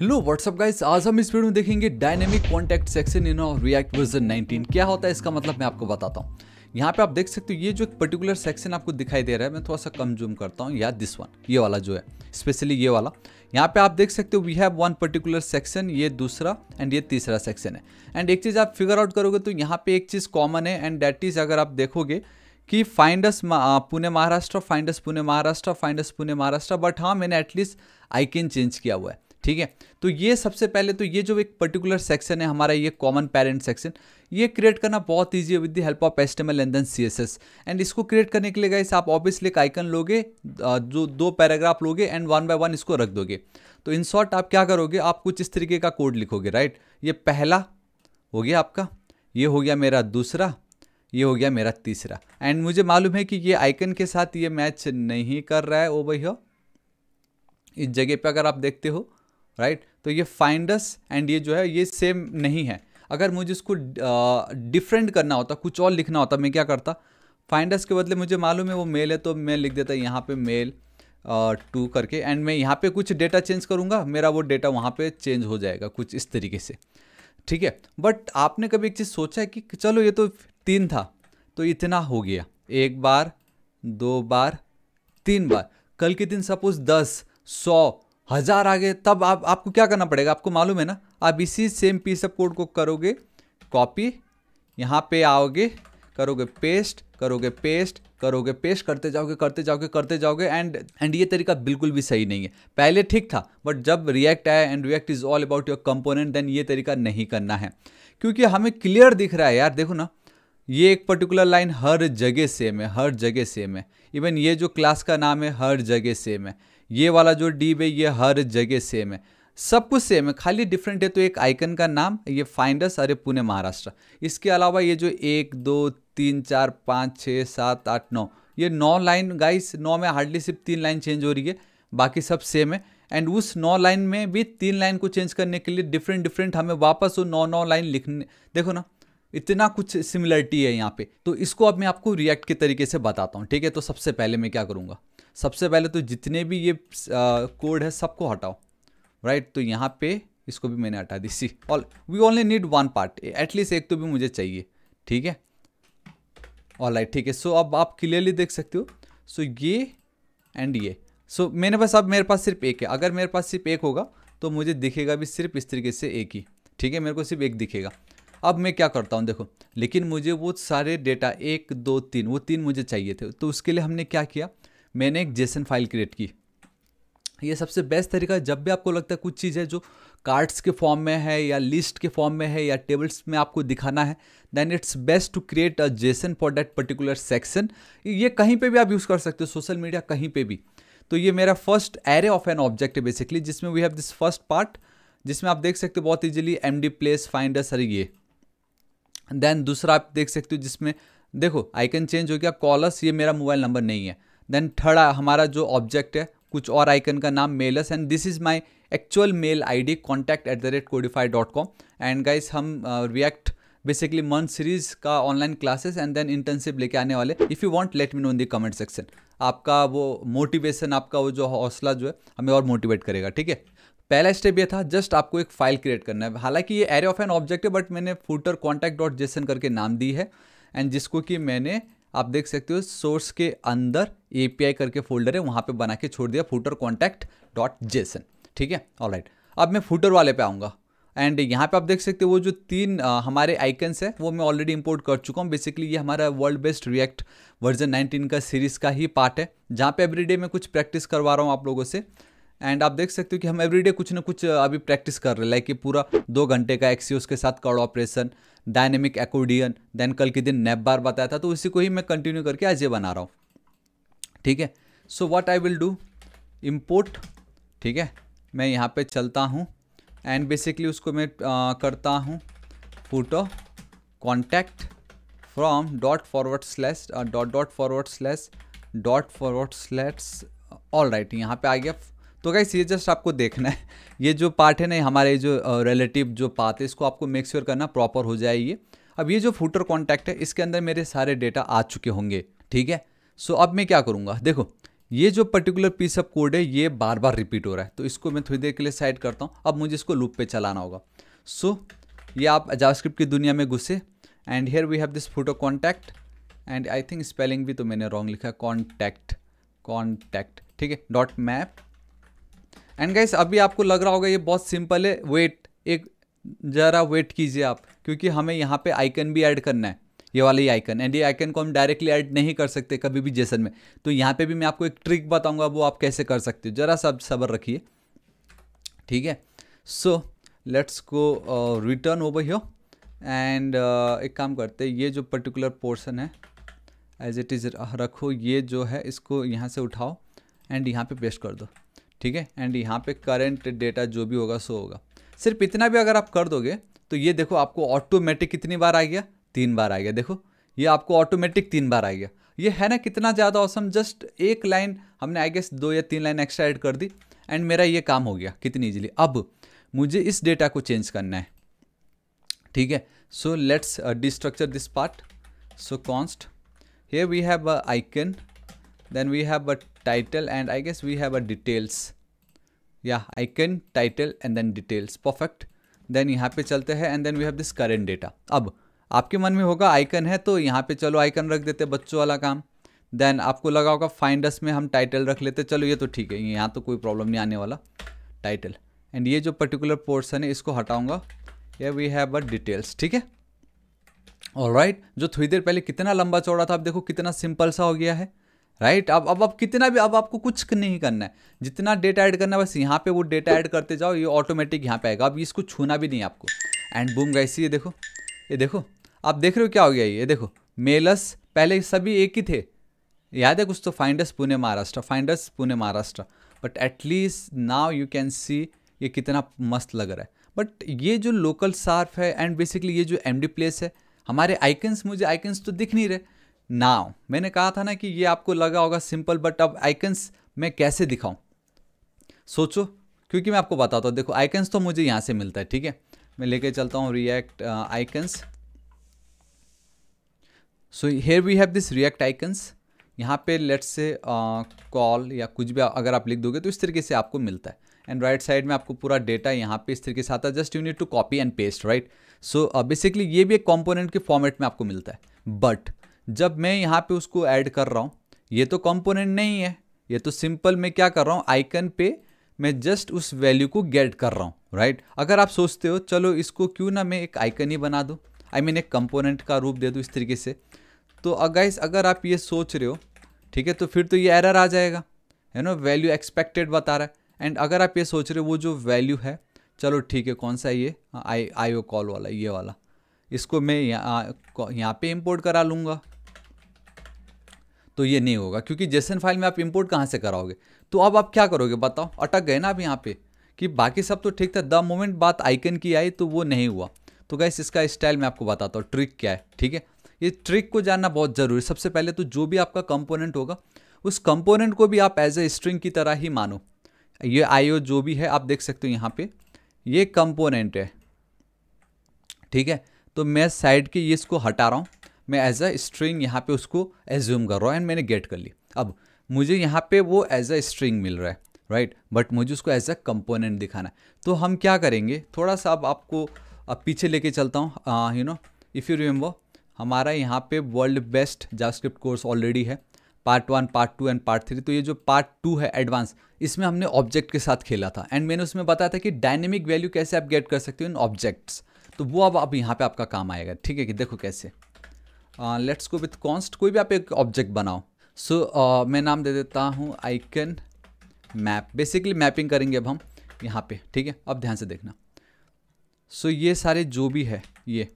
Hello what's up guys आज हम इस वीडियो में देखेंगे dynamic contact section in React version 19 क्या होता है इसका मतलब मैं आपको बताता हूँ यहाँ पे आप देख सकते हो ये जो एक पर्टिकुलर सेक्शन आपको दिखाई दे रहा है मैं थोड़ा सा कम जूम करता हूँ या दिस वन ये वाला जो है स्पेशली ये वाला यहाँ पे आप देख सकते हो we have one particular section ये दूसरा एंड ये तीसरा सेक्शन है एंड एक चीज़ आप फिगर आउट करोगे तो यहाँ पे एक चीज़ कॉमन है एंड डेट इज़ अगर आप देखोगे कि finds Pune Maharashtra finds Pune Maharashtra finds Pune Maharashtra but हाँ मैंने एटलीस्ट आई कैन चेंज किया हुआ है ठीक है तो ये सबसे पहले तो ये जो एक पर्टिकुलर सेक्शन है हमारा ये कॉमन पेरेंट सेक्शन ये क्रिएट करना बहुत ईजी है with the help of HTML and then see and इसको क्रिएट करने के लिए गाइस आप ऑब्वियसली एक आइकन लोगे जो दो पैराग्राफ लोगे एंड वन बाय वन इसको रख दोगे तो इन शॉर्ट आप क्या करोगे आप कुछ इस तरीके का कोड लिखोगे राइट ये पहला हो गया आपका ये हो गया मेरा दूसरा ये हो गया मेरा तीसरा एंड मुझे मालूम है कि ये आइकन के साथ ये मैच नहीं कर रहा है ओ भैया इस जगह पे अगर आप देखते हो राइट right? तो ये फाइंडस एंड ये जो है ये सेम नहीं है अगर मुझे इसको डिफरेंट करना होता कुछ और लिखना होता मैं क्या करता फाइंडस के बदले मुझे मालूम है वो मेल है तो मैं लिख देता यहाँ पे मेल टू करके एंड मैं यहाँ पे कुछ डेटा चेंज करूँगा मेरा वो डेटा वहाँ पे चेंज हो जाएगा कुछ इस तरीके से ठीक है बट आपने कभी एक चीज़ सोचा है कि चलो ये तो तीन था तो इतना हो गया एक बार दो बार तीन बार कल के दिन सपोज दस सौ हज़ार आ गए तब आप आपको क्या करना पड़ेगा आपको मालूम है ना आप इसी सेम पीस ऑफ कोड को करोगे कॉपी यहाँ पे आओगे करोगे पेस्ट करोगे पेस्ट करोगे पेस्ट करते जाओगे करते जाओगे करते जाओगे एंड एंड ये तरीका बिल्कुल भी सही नहीं है पहले ठीक था बट जब रिएक्ट आया and React is all about your component then ये तरीका नहीं करना है क्योंकि हमें क्लियर दिख रहा है यार देखो ना ये एक पर्टिकुलर लाइन हर जगह सेम है हर जगह सेम है इवन ये जो क्लास का नाम है हर जगह सेम है ये वाला जो डीप है ये हर जगह सेम है सब कुछ सेम है खाली डिफरेंट है तो एक आइकन का नाम ये फाइंडस अरे पुणे महाराष्ट्र इसके अलावा ये जो एक दो तीन चार पाँच छः सात आठ नौ ये नौ लाइन गाइस नौ में हार्डली सिर्फ तीन लाइन चेंज हो रही है बाकी सब सेम है एंड उस नौ लाइन में भी तीन लाइन को चेंज करने के लिए डिफरेंट डिफरेंट हमें वापस वो नौ नौ लाइन लिखने देखो ना इतना कुछ सिमिलरिटी है यहाँ पे तो इसको अब मैं आपको रिएक्ट के तरीके से बताता हूँ ठीक है तो सबसे पहले मैं क्या करूँगा सबसे पहले तो जितने भी ये कोड है सबको हटाओ राइट तो यहाँ पे इसको भी मैंने हटा दी see all we only need one part at least एक तो भी मुझे चाहिए ठीक है ऑल राइट ठीक है सो अब आप क्लियरली देख सकते हो सो ये एंड ये सो मैंने बस अब मेरे पास सिर्फ एक है अगर मेरे पास सिर्फ एक होगा तो मुझे दिखेगा भी सिर्फ इस तरीके से एक ही ठीक है मेरे को सिर्फ एक दिखेगा अब मैं क्या करता हूँ देखो लेकिन मुझे वो सारे डेटा एक दो तीन वो तीन मुझे चाहिए थे तो उसके लिए हमने क्या किया मैंने एक जेसन फाइल क्रिएट की ये सबसे बेस्ट तरीका जब भी आपको लगता है कुछ चीज़ें जो कार्ड्स के फॉर्म में है या लिस्ट के फॉर्म में है या टेबल्स में आपको दिखाना है then it's best to create a JSON for that particular section ये कहीं पे भी आप यूज़ कर सकते हो सोशल मीडिया कहीं पे भी तो ये मेरा first array of an object है बेसिकली जिसमें we have this first part जिसमें आप देख सकते हो बहुत easily M D place finder sir ये देन दूसरा आप देख सकते हो जिसमें देखो आइकन चेंज हो गया कॉलर्स ये मेरा मोबाइल नंबर नहीं है देन थर्ड हमारा जो ऑब्जेक्ट है कुछ और आइकन का नाम mails and this is my actual mail I D contact at the rate codify dot com and guys हम रिएक्ट बेसिकली मंथ सीरीज का online classes and then internship लेके आने वाले if you want let me know in the comment section आपका वो motivation आपका वो जो हौसला जो है हमें और मोटिवेट करेगा ठीक है पहला स्टेप ये था जस्ट आपको एक फाइल क्रिएट करना है हालांकि ये एरे ऑफ एन ऑब्जेक्ट है बट मैंने फूटर कॉन्टैक्ट डॉट जेसन करके नाम दी है एंड जिसको कि मैंने आप देख सकते हो सोर्स के अंदर ए करके फोल्डर है वहाँ पर बना के छोड़ दिया फूटर कॉन्टैक्ट डॉट जेसन ठीक है ऑल अब मैं फूटर वाले पे आऊँगा एंड यहाँ पे आप देख सकते हो वो जो तीन आ, हमारे आइकन्स है वो मैं ऑलरेडी इंपोर्ट कर चुका हूँ बेसिकली ये हमारा वर्ल्ड बेस्ट रिएक्ट वर्जन 19 का सीरीज़ का ही पार्ट है जहाँ पे एवरीडे मैं कुछ प्रैक्टिस करवा रहा हूँ आप लोगों से एंड आप देख सकते हो कि हम एवरीडे कुछ ना कुछ अभी प्रैक्टिस कर रहे हैं लाइक ये पूरा दो घंटे का एक्सी के साथ कॉर्ड ऑपरेशन डायनेमिक एकोडियन देन कल के दिन नेप बार बताया था तो उसी को ही मैं कंटिन्यू करके आज ये बना रहा हूँ ठीक है so what I will do import ठीक है मैं यहाँ पे चलता हूँ एंड बेसिकली उसको मैं आ, करता हूँ photo contact from dot forward slash dot dot forward slash dot forward slashes all right यहाँ पर आ गया तो गाइस ये जस्ट आपको देखना है ये जो पार्ट है ना हमारे जो रिलेटिव जो पार्ट है इसको आपको मेक श्योर करना प्रॉपर हो जाए ये अब ये जो फूटर कॉन्टैक्ट है इसके अंदर मेरे सारे डेटा आ चुके होंगे ठीक है सो अब मैं क्या करूँगा देखो ये जो पर्टिकुलर पीस ऑफ कोड है ये बार बार रिपीट हो रहा है तो इसको मैं थोड़ी देर के लिए साइड करता हूँ अब मुझे इसको लूप पे चलाना होगा सो so, ये आप जावास्क्रिप्ट की दुनिया में घुसे and here we have this photo contact and I think spelling भी तो मैंने रॉन्ग लिखा कॉन्टैक्ट कॉन्टैक्ट ठीक है डॉट मैप एंड गाइस अभी आपको लग रहा होगा ये बहुत सिंपल है वेट एक ज़रा वेट कीजिए आप क्योंकि हमें यहाँ पे आइकन भी ऐड करना है ये वाला ही आइकन एंड ये आइकन को हम डायरेक्टली ऐड नहीं कर सकते कभी भी जैसन में तो यहाँ पे भी मैं आपको एक ट्रिक बताऊंगा वो आप कैसे कर सकते हो ज़रा सब सब्र रखिए ठीक है so let's go return over here and एक काम करते ये जो पर्टिकुलर पोर्सन है एज इट इज़ रखो ये जो है इसको यहाँ से उठाओ एंड यहाँ पे पेस्ट कर दो ठीक है एंड यहाँ पे करंट डेटा जो भी होगा सो होगा सिर्फ इतना भी अगर आप कर दोगे तो ये देखो आपको ऑटोमेटिक कितनी बार आ गया तीन बार आ गया देखो ये आपको ऑटोमेटिक तीन बार आ गया ये है ना कितना ज़्यादा औसम जस्ट एक लाइन हमने आई गेस दो या तीन लाइन एक्स्ट्रा एड कर दी एंड मेरा ये काम हो गया कितनी इजीली अब मुझे इस डेटा को चेंज करना है ठीक है so let's destructure this part so const hey we have I can then we have a title and I guess we have a details yeah icon title and then details perfect then यहाँ पे चलते हैं and then we have this current data अब आपके मन में होगा icon है तो यहाँ पे चलो आइकन रख देते बच्चों वाला काम देन आपको लगा होगा फाइंडस में हम टाइटल रख लेते चलो ये तो ठीक है यहाँ तो कोई प्रॉब्लम नहीं आने वाला टाइटल एंड ये जो पर्टिकुलर पोर्सन है इसको हटाऊंगा ये वी हैव अ डिटेल्स ठीक है ऑल राइट right, जो थोड़ी देर पहले कितना लंबा चौड़ा था आप देखो कितना सिंपल सा हो गया है राइट अब अब अब कितना भी अब आपको कुछ नहीं करना है जितना डेटा ऐड करना है बस यहाँ पे वो डेटा ऐड करते जाओ ये ऑटोमेटिक यहाँ पे आएगा अब इसको छूना भी नहीं आपको एंड बूम गाइस ये देखो ये देखो आप देख रहे हो क्या हो गया ये देखो मेलस पहले सभी एक ही थे याद है कुछ तो finds Pune Maharashtra finds Pune Maharashtra but at least now you can see ये कितना मस्त लग रहा है बट ये जो लोकल सार्फ है एंड बेसिकली ये जो एम प्लेस है हमारे आइकन्स मुझे आइकन्स तो दिख नहीं रहे नाव मैंने कहा था ना कि ये आपको लगा होगा सिंपल बट अब आइकन्स मैं कैसे दिखाऊं सोचो क्योंकि मैं आपको बताता हूँ देखो आइकन्स तो मुझे यहाँ से मिलता है ठीक है मैं लेके चलता हूँ React icons so here we have this React icons यहाँ पे लेट्स से कॉल या कुछ भी अगर आप लिख दोगे तो इस तरीके से आपको मिलता है एंड राइट साइड में आपको पूरा डेटा यहाँ पे इस तरीके से आता है just you need to copy and paste right so basically ये भी एक कॉम्पोनेंट के फॉर्मेट में आपको मिलता है बट जब मैं यहाँ पे उसको ऐड कर रहा हूँ ये तो कंपोनेंट नहीं है ये तो सिंपल मैं क्या कर रहा हूँ आइकन पे मैं जस्ट उस वैल्यू को गेट कर रहा हूँ राइट अगर आप सोचते हो चलो इसको क्यों ना मैं एक आइकन ही बना दूँ आई I मीन mean, एक कंपोनेंट का रूप दे दूँ इस तरीके से तो इस अगर आप ये सोच रहे हो ठीक है तो फिर तो ये एरर आ जाएगा है ना वैल्यू एक्सपेक्टेड बता रहा है एंड अगर आप ये सोच रहे हो वो जो वैल्यू है चलो ठीक है कौन सा है ये आई आई ओ कॉल वाला ये वाला इसको मैं यहाँ यहाँ पे इंपोर्ट करा लूँगा तो ये नहीं होगा क्योंकि जेसन फाइल में आप इम्पोर्ट कहाँ से कराओगे तो अब आप क्या करोगे बताओ अटक गए ना आप यहाँ पे कि बाकी सब तो ठीक था द मोमेंट बात आइकन की आई तो वो नहीं हुआ तो गैस इसका स्टाइल मैं आपको बताता हूँ ट्रिक क्या है ठीक है ये ट्रिक को जानना बहुत ज़रूरी सबसे पहले तो जो भी आपका कंपोनेंट होगा उस कंपोनेंट को भी आप एज ए स्ट्रिंग की तरह ही मानो ये आईओ जो भी है आप देख सकते हो यहाँ पे ये कंपोनेंट है ठीक है तो मैं साइड के ये इसको हटा रहा हूँ मैं एज अ स्ट्रिंग यहाँ पे उसको एज्यूम कर रहा हूँ एंड मैंने गेट कर ली अब मुझे यहाँ पे वो एज अ स्ट्रिंग मिल रहा है राइट right? बट मुझे उसको एज अ कंपोनेंट दिखाना है तो हम क्या करेंगे थोड़ा सा अब आपको अब पीछे लेके चलता हूँ you know if you remember हमारा यहाँ पे world best JavaScript course already है part one part two and part three तो ये जो पार्ट टू है एडवांस इसमें हमने ऑब्जेक्ट के साथ खेला था एंड मैंने उसमें बताया था कि डायनेमिक वैल्यू कैसे आप गेट कर सकते हो इन ऑब्जेक्ट्स तो वो अब आप यहाँ पे आपका काम आएगा ठीक है कि देखो कैसे लेट्स गो विथ कॉन्स्ट कोई भी आप एक ऑब्जेक्ट बनाओ सो so, uh, मैं नाम दे देता हूँ आइकन मैप बेसिकली मैपिंग करेंगे अब हम यहाँ पे ठीक है अब ध्यान से देखना सो so, ये सारे जो भी है ये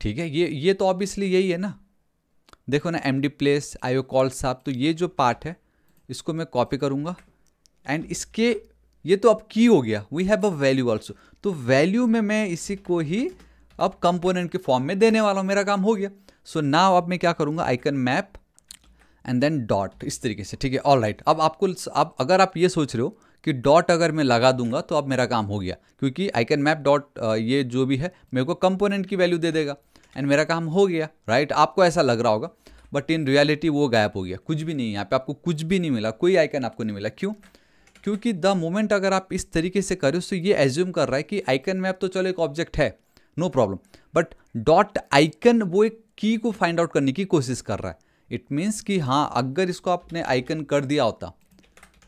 ठीक है ये ये तो ऑब्वियसली यही है ना देखो ना एम डी प्लेस आईओ कॉल साहब तो ये जो पार्ट है इसको मैं कॉपी करूँगा एंड इसके ये तो अब की हो गया we have a value also तो वैल्यू में मैं इसी को ही अब कंपोनेंट के फॉर्म में देने वाला हूँ मेरा काम हो गया सो so नाव अब मैं क्या करूँगा icon map and then dot इस तरीके से ठीक है ऑल राइट अब आपको अब अगर आप ये सोच रहे हो कि डॉट अगर मैं लगा दूंगा तो अब मेरा काम हो गया क्योंकि आइकन मैप डॉट ये जो भी है मेरे को कंपोनेंट की वैल्यू दे देगा एंड मेरा काम हो गया राइट right? आपको ऐसा लग रहा होगा बट इन रियलिटी वो गायब हो गया कुछ भी नहीं यहाँ पे आपको कुछ भी नहीं मिला कोई आइकन आपको नहीं मिला क्यों क्योंकि द मोमेंट अगर आप इस तरीके से करो तो ये एज्यूम कर रहा है कि आइकन मैप तो चलो एक ऑब्जेक्ट है no problem but dot icon वो एक की को फाइंड आउट करने की कोशिश कर रहा है इट मीन्स कि हाँ अगर इसको आपने आइकन कर दिया होता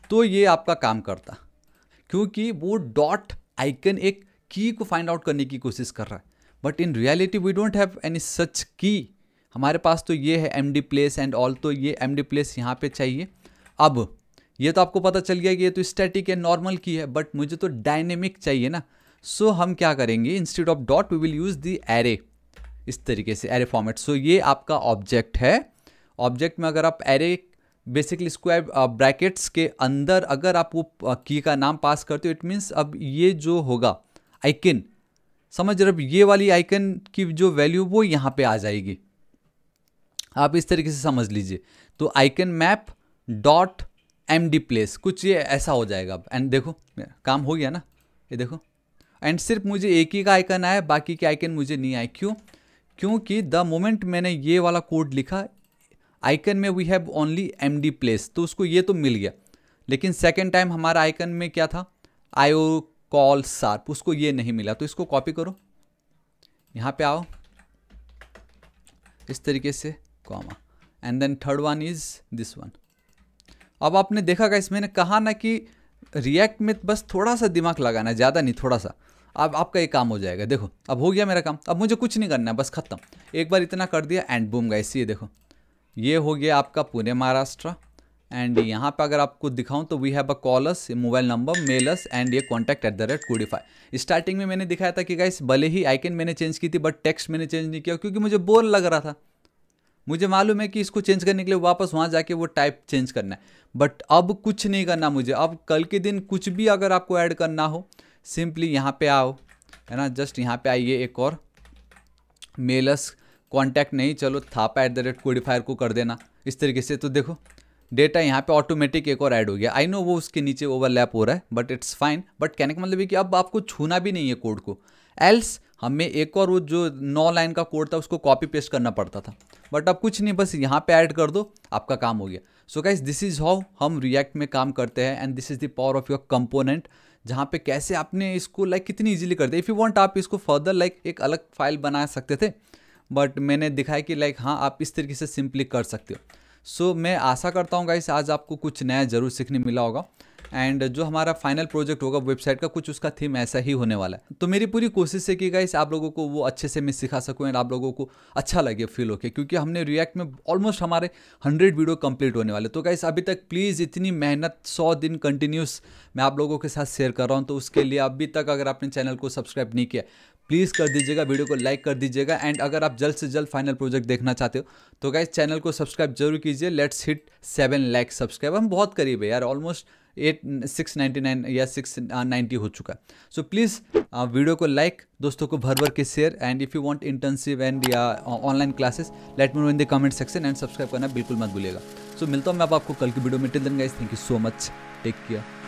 तो ये आपका काम करता क्योंकि वो डॉट आइकन एक की को फाइंड आउट करने की कोशिश कर रहा है but in reality we don't have any such की हमारे पास तो ये है M D place and all तो ये एम डी प्लेस यहाँ पे चाहिए अब ये तो आपको पता चल गया कि ये तो स्टैटिक है नॉर्मल की है बट मुझे तो डायनेमिक चाहिए ना सो हम क्या करेंगे institute of dot we will use the array इस तरीके से एरे फॉर्मेट सो ये आपका ऑब्जेक्ट है ऑब्जेक्ट में अगर आप एरे बेसिकली स्क्वायर ब्रैकेट्स के अंदर अगर आप वो की uh, का नाम पास करते हो इट मीन्स अब ये जो होगा आइकन समझ रहे ये वाली आइकन की जो वैल्यू वो यहाँ पे आ जाएगी आप इस तरीके से समझ लीजिए तो icon map dot M D place कुछ ये ऐसा हो जाएगा अब एंड देखो काम हो गया ना ये देखो एंड सिर्फ मुझे एक ही का आइकन आया बाकी के आइकन मुझे नहीं आए क्यों क्योंकि द मोमेंट मैंने ये वाला कोड लिखा आइकन में we have only M D place तो उसको ये तो मिल गया लेकिन सेकेंड टाइम हमारा आइकन में क्या था आई ओ कॉल सार्प उसको ये नहीं मिला तो इसको कॉपी करो यहाँ पे आओ इस तरीके से comma and then third one is this one अब आपने देखा गया इसमें कहा ना कि रिएक्ट में बस थोड़ा सा दिमाग लगाना है ज़्यादा नहीं थोड़ा सा अब आपका ये काम हो जाएगा देखो अब हो गया मेरा काम अब मुझे कुछ नहीं करना है बस खत्म एक बार इतना कर दिया एंड बूम गए इसी देखो ये हो गया आपका पुणे महाराष्ट्र एंड यहाँ पे अगर आपको दिखाऊं तो we have a calls mobile number mails and ये contact at the rate codify starting में मैंने दिखाया था कि गाइस भले ही आइकन मैंने चेंज की थी बट टेक्स्ट मैंने चेंज नहीं किया क्योंकि मुझे बोर लग रहा था मुझे मालूम है कि इसको चेंज करने के लिए वापस वहाँ जाके वो टाइप चेंज करना है बट अब कुछ नहीं करना मुझे अब कल के दिन कुछ भी अगर आपको ऐड करना हो सिंपली यहाँ पे आओ है ना जस्ट यहाँ पे आइए एक और मेलस कॉन्टैक्ट नहीं चलो Thapa at the rate codifier को कर देना इस तरीके से तो देखो डेटा यहाँ पे ऑटोमेटिक एक और ऐड हो गया आई नो वो उसके नीचे ओवरलैप हो रहा है बट इट्स फाइन बट कहने का मतलब है कि अब आपको छूना भी नहीं है कोड को एल्स हमें एक और वो जो नौ लाइन का कोड था उसको कॉपी पेस्ट करना पड़ता था बट अब कुछ नहीं बस यहाँ पे ऐड कर दो आपका काम हो गया so guys this is how हम रिएक्ट में काम करते हैं and this is the power of your component जहाँ पे कैसे आपने इसको लाइक like, कितनी इजीली करते इफ़ यू वांट आप इसको फर्दर लाइक like, एक अलग फाइल बना सकते थे बट मैंने दिखाया कि लाइक like, हाँ आप इस तरीके से सिंपली कर सकते हो सो so, मैं आशा करता हूँ गाइस आज आपको कुछ नया ज़रूर सीखने मिला होगा एंड जो हमारा फाइनल प्रोजेक्ट होगा वेबसाइट का कुछ उसका थीम ऐसा ही होने वाला है तो मेरी पूरी कोशिश है कि गाइस आप लोगों को वो अच्छे से मैं सिखा सकूँ एंड आप लोगों को अच्छा लगे फील होके क्योंकि हमने रिएक्ट में ऑलमोस्ट हमारे हंड्रेड वीडियो कंप्लीट होने वाले तो गाइस अभी तक प्लीज़ इतनी मेहनत सौ दिन कंटिन्यूस मैं आप लोगों के साथ शेयर कर रहा हूँ तो उसके लिए अभी तक अगर आपने चैनल को सब्सक्राइब नहीं किया प्लीज़ कर दीजिएगा वीडियो को लाइक कर दीजिएगा एंड अगर आप जल्द से जल्द फाइनल प्रोजेक्ट देखना चाहते हो तो गाइस चैनल को सब्सक्राइब जरूर कीजिए let's hit seven lakh subscribe हम बहुत करीब है यार almost eight six ninety nine या सिक्स नाइन्टी हो चुका सो प्लीज़ वीडियो को लाइक दोस्तों को भर भर के share and if you want internship and या online classes let me know in the comment section and subscribe करना बिल्कुल मत भूलिएगा सो so, मिलता हूँ मैं आप आपको कल की वीडियो में till then guys thank you so much take care